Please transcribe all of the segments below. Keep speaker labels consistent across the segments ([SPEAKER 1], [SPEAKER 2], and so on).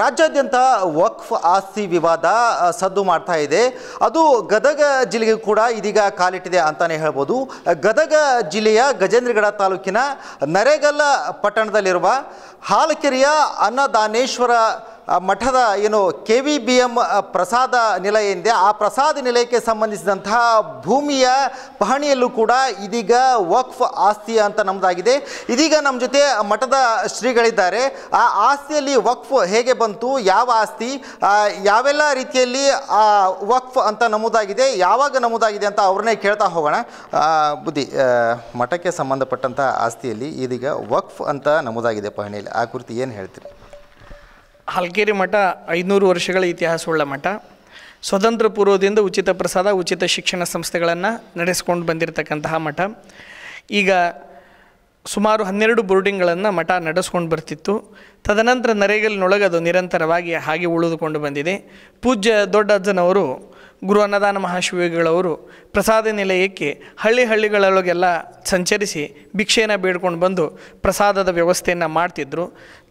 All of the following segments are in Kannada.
[SPEAKER 1] ರಾಜ್ಯಾದ್ಯಂತ ವಕ್ಫ್ ಆಸ್ತಿ ವಿವಾದ ಸದ್ದು ಮಾಡ್ತಾ ಇದೆ ಅದು ಗದಗ ಜಿಲ್ಲೆಗೂ ಕೂಡ ಇದೀಗ ಕಾಲಿಟ್ಟಿದೆ ಅಂತಲೇ ಹೇಳ್ಬೋದು ಗದಗ ಜಿಲ್ಲೆಯ ಗಜೇಂದ್ರಗಡ ತಾಲೂಕಿನ ನರೇಗಲ್ಲ ಪಟ್ಟಣದಲ್ಲಿರುವ ಹಾಲಕೆರೆಯ ಅನ್ನದಾನೇಶ್ವರ ಮಠದ ಏನು ಕೆ ವಿ ಬಿ ಎಂ ಪ್ರಸಾದ ನಿಲಯ ಇದೆ ಆ ಪ್ರಸಾದ ನಿಲಯಕ್ಕೆ ಸಂಬಂಧಿಸಿದಂತಹ ಭೂಮಿಯ ಪಹಣಿಯಲ್ಲೂ ಕೂಡ ಇದೀಗ ವಕ್ಫ್ ಆಸ್ತಿ ಅಂತ ನಮ್ಮದಾಗಿದೆ ಇದೀಗ ನಮ್ಮ ಜೊತೆ ಮಠದ ಶ್ರೀಗಳಿದ್ದಾರೆ ಆ ಆಸ್ತಿಯಲ್ಲಿ ವಕ್ಫ್ ಹೇಗೆ ಬಂತು ಯಾವ ಆಸ್ತಿ ಯಾವೆಲ್ಲ ರೀತಿಯಲ್ಲಿ ಆ ವಕ್ಫ್ ಅಂತ ನಮ್ಮದಾಗಿದೆ ಯಾವಾಗ ನಮೂದಾಗಿದೆ ಅಂತ ಅವ್ರನ್ನೇ ಕೇಳ್ತಾ ಹೋಗೋಣ ಬುದ್ಧಿ ಮಠಕ್ಕೆ ಸಂಬಂಧಪಟ್ಟಂತಹ ಆಸ್ತಿಯಲ್ಲಿ ಇದೀಗ ವಕ್ಫ್ ಅಂತ ನಮ್ಮದಾಗಿದೆ ಪಹಣಿಯಲ್ಲಿ ಆ ಕುರಿತು ಏನು ಹೇಳ್ತೀರಿ
[SPEAKER 2] ಹಲ್ಕೇರಿ ಮಠ ಐದುನೂರು ವರ್ಷಗಳ ಇತಿಹಾಸವುಳ್ಳ ಮಠ ಸ್ವತಂತ್ರ ಪೂರ್ವದಿಂದ ಉಚಿತ ಪ್ರಸಾದ ಉಚಿತ ಶಿಕ್ಷಣ ಸಂಸ್ಥೆಗಳನ್ನು ನಡೆಸ್ಕೊಂಡು ಬಂದಿರತಕ್ಕಂತಹ ಮಠ ಈಗ ಸುಮಾರು ಹನ್ನೆರಡು ಬೋರ್ಡಿಂಗ್ಗಳನ್ನು ಮಠ ನಡೆಸ್ಕೊಂಡು ಬರ್ತಿತ್ತು ತದನಂತರ ನರೇಗಲ್ನೊಳಗೆ ಅದು ನಿರಂತರವಾಗಿ ಹಾಗೆ ಉಳಿದುಕೊಂಡು ಬಂದಿದೆ ಪೂಜ್ಯ ದೊಡ್ಡ ಅಜ್ಜನವರು ಗುರು ಅನ್ನದಾನ ಮಹಾಶಿವಿಗಳವರು ಪ್ರಸಾದ ನಿಲಯಕ್ಕೆ ಹಳ್ಳಿ ಹಳ್ಳಿಗಳೊಳಗೆಲ್ಲ ಸಂಚರಿಸಿ ಭಿಕ್ಷೆಯನ್ನು ಬೇಡ್ಕೊಂಡು ಬಂದು ಪ್ರಸಾದದ ವ್ಯವಸ್ಥೆಯನ್ನು ಮಾಡ್ತಿದ್ದರು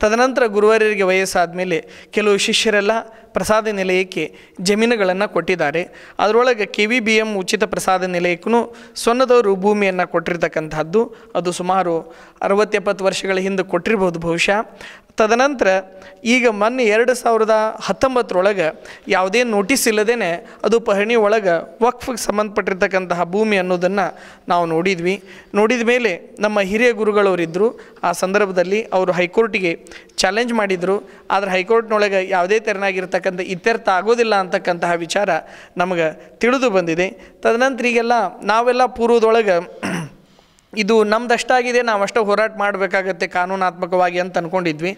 [SPEAKER 2] ತದನಂತರ ಗುರುವಾರ್ಯರಿಗೆ ವಯಸ್ಸಾದ ಮೇಲೆ ಕೆಲವು ಶಿಷ್ಯರೆಲ್ಲ ಪ್ರಸಾದ ನಿಲಯಕ್ಕೆ ಜಮೀನುಗಳನ್ನು ಕೊಟ್ಟಿದ್ದಾರೆ ಅದರೊಳಗೆ ಕೆ ವಿ ಬಿ ಎಂ ಉಚಿತ ಪ್ರಸಾದ ನಿಲಯಕ್ಕೂ ಸೊನ್ನದವರು ಭೂಮಿಯನ್ನು ಕೊಟ್ಟಿರ್ತಕ್ಕಂಥದ್ದು ಅದು ಸುಮಾರು ಅರವತ್ತೆಪ್ಪತ್ತು ವರ್ಷಗಳ ಹಿಂದೆ ಕೊಟ್ಟಿರ್ಬೋದು ಬಹುಶಃ ತದನಂತರ ಈಗ ಮೊನ್ನೆ ಎರಡು ಸಾವಿರದ ಹತ್ತೊಂಬತ್ತರೊಳಗೆ ಯಾವುದೇ ನೋಟಿಸ್ ಇಲ್ಲದೇ ಅದು ಪಹಣಿ ಒಳಗೆ ವಕ್ಫಿಗೆ ಸಂಬಂಧಪಟ್ಟಿರ್ತಕ್ಕಂತಹ ಭೂಮಿ ಅನ್ನೋದನ್ನು ನಾವು ನೋಡಿದ್ವಿ ನೋಡಿದ ಮೇಲೆ ನಮ್ಮ ಹಿರಿಯ ಗುರುಗಳವರಿದ್ದರು ಆ ಸಂದರ್ಭದಲ್ಲಿ ಅವರು ಹೈಕೋರ್ಟಿಗೆ ಚಾಲೆಂಜ್ ಮಾಡಿದರು ಆದರೆ ಹೈಕೋರ್ಟ್ನೊಳಗೆ ಯಾವುದೇ ತೆರನಾಗಿರ್ತಕ್ಕಂಥ ಇತ್ಯರ್ಥ ಆಗೋದಿಲ್ಲ ಅಂತಕ್ಕಂತಹ ವಿಚಾರ ನಮಗೆ ತಿಳಿದು ಬಂದಿದೆ ತದನಂತರ ಈಗೆಲ್ಲ ನಾವೆಲ್ಲ ಪೂರ್ವದೊಳಗೆ ಇದು ನಮ್ದಷ್ಟಾಗಿದೆ ನಾವು ಅಷ್ಟೇ ಹೋರಾಟ ಮಾಡಬೇಕಾಗತ್ತೆ ಕಾನೂನಾತ್ಮಕವಾಗಿ ಅಂತ ಅಂದ್ಕೊಂಡಿದ್ವಿ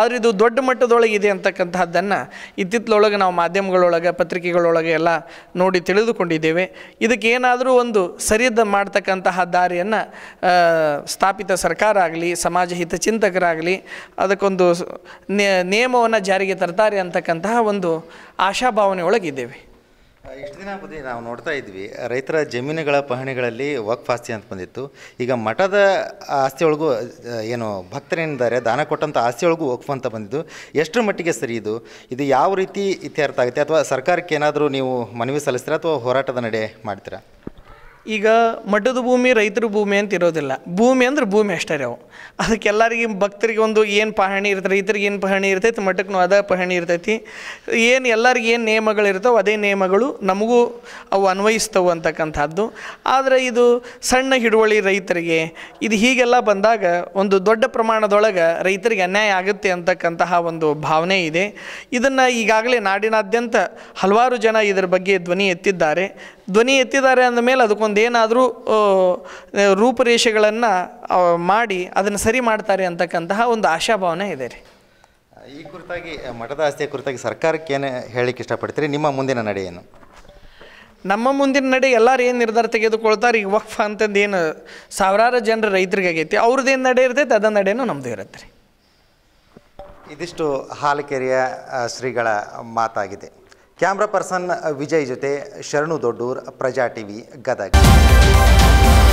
[SPEAKER 2] ಆದರೆ ಇದು ದೊಡ್ಡ ಮಟ್ಟದೊಳಗಿದೆ ಇದೆ ಅಂತಕ್ಕಂತಹದ್ದನ್ನು ಇತ್ತಿತ್ತಲೊಳಗೆ ನಾವು ಮಾಧ್ಯಮಗಳೊಳಗೆ ಪತ್ರಿಕೆಗಳೊಳಗೆ ಎಲ್ಲ ನೋಡಿ ತಿಳಿದುಕೊಂಡಿದ್ದೇವೆ ಇದಕ್ಕೆ ಏನಾದರೂ ಒಂದು ಸರಿಯದ ಮಾಡ್ತಕ್ಕಂತಹ ದಾರಿಯನ್ನು ಸ್ಥಾಪಿತ ಸರ್ಕಾರ ಆಗಲಿ ಸಮಾಜ ಹಿತಚಿಂತಕರಾಗಲಿ ಅದಕ್ಕೊಂದು ನಿಯಮವನ್ನು ಜಾರಿಗೆ ತರ್ತಾರೆ ಅಂತಕ್ಕಂತಹ ಒಂದು ಆಶಾಭಾವನೆ ಒಳಗಿದ್ದೇವೆ
[SPEAKER 1] ಇಷ್ಟು ದಿನ ಬದಿ ನಾವು ನೋಡ್ತಾ ಇದ್ವಿ ರೈತರ ಜಮೀನುಗಳ ಪಹಣಿಗಳಲ್ಲಿ ವಕ್ಫ್ ಆಸ್ತಿ ಅಂತ ಬಂದಿತ್ತು ಈಗ ಮಠದ ಆಸ್ತಿಯೊಳಗೂ ಏನು ಭಕ್ತರೇನಿದ್ದಾರೆ ದಾನ ಕೊಟ್ಟಂಥ ಆಸ್ತಿಯೊಳಗೂ ವಕ್ಫ್ ಅಂತ ಬಂದಿದ್ದು ಎಷ್ಟರ ಮಟ್ಟಿಗೆ ಸರಿ ಇದು ಇದು ಯಾವ ರೀತಿ ಇತ್ಯರ್ಥ ಆಗುತ್ತೆ ಅಥವಾ ಸರ್ಕಾರಕ್ಕೆ ಏನಾದರೂ ನೀವು ಮನವಿ ಸಲ್ಲಿಸ್ತೀರಾ ಅಥವಾ ಹೋರಾಟದ ನಡೆ ಮಾಡ್ತೀರಾ
[SPEAKER 2] ಈಗ ಮಠದ ಭೂಮಿ ರೈತರ ಭೂಮಿ ಅಂತ ಇರೋದಿಲ್ಲ ಭೂಮಿ ಅಂದ್ರೆ ಭೂಮಿ ಅಷ್ಟೇ ರೀ ಅವು ಅದಕ್ಕೆ ಎಲ್ಲರಿಗೆ ಭಕ್ತರಿಗೆ ಒಂದು ಏನು ಪಹಣಿ ಇರ್ತದೆ ರೈತರಿಗೆ ಏನು ಪಹಣಿ ಇರ್ತೈತಿ ಮಠಕ್ಕೂ ಅದ ಪಹಣಿ ಇರ್ತೈತಿ ಏನು ಎಲ್ಲರಿಗೆ ಏನು ಅದೇ ನಿಯಮಗಳು ನಮಗೂ ಅವು ಅನ್ವಯಿಸ್ತವೆ ಅಂತಕ್ಕಂಥದ್ದು ಆದರೆ ಇದು ಸಣ್ಣ ಹಿಡುವಳಿ ರೈತರಿಗೆ ಇದು ಹೀಗೆಲ್ಲ ಬಂದಾಗ ಒಂದು ದೊಡ್ಡ ಪ್ರಮಾಣದೊಳಗೆ ರೈತರಿಗೆ ಅನ್ಯಾಯ ಆಗುತ್ತೆ ಅಂತಕ್ಕಂತಹ ಒಂದು ಭಾವನೆ ಇದೆ ಇದನ್ನು ಈಗಾಗಲೇ ನಾಡಿನಾದ್ಯಂತ ಹಲವಾರು ಜನ ಇದರ ಬಗ್ಗೆ ಧ್ವನಿ ಎತ್ತಿದ್ದಾರೆ ಧ್ವನಿ ಎತ್ತಿದ್ದಾರೆ ಅಂದಮೇಲೆ ಅದಕ್ಕೊಂದು ಏನಾದರೂ ರೂಪರೇಷೆಗಳನ್ನು ಮಾಡಿ ಅದನ್ನು ಸರಿ ಮಾಡ್ತಾರೆ ಅಂತಕ್ಕಂತಹ ಒಂದು ಆಶಾಭಾವನೆ ಇದೆ ರೀ
[SPEAKER 1] ಈ ಕುರಿತಾಗಿ ಮಠದ ಆಸ್ತಿಯ ಕುರಿತಾಗಿ ಸರ್ಕಾರಕ್ಕೆ ಏನು ಹೇಳಿಕ್ಕೆ ಇಷ್ಟಪಡ್ತೀರಿ ನಿಮ್ಮ ಮುಂದಿನ ನಡೆ ಏನು
[SPEAKER 2] ನಮ್ಮ ಮುಂದಿನ ನಡೆ ಎಲ್ಲರೂ ಏನು ನಿರ್ಧಾರ ತೆಗೆದುಕೊಳ್ತಾರೆ ಈಗ ವಕ್ಫ ಅಂತಂದು ಏನು ಸಾವಿರಾರು ಜನರ ರೈತರಿಗಾಗೈತಿ ಅವ್ರದ್ದೇನು ನಡೆ ಇರ್ತೈತೆ ಅದ ನಡೆಯೂ ನಮ್ಮದು ಇರುತ್ತೆ ರೀ
[SPEAKER 1] ಇದಿಷ್ಟು ಹಾಲಕೆರೆಯ ಶ್ರೀಗಳ ಮಾತಾಗಿದೆ कैमरा पर्सन विजय जो शरणु दोडूर प्रजा टी गदग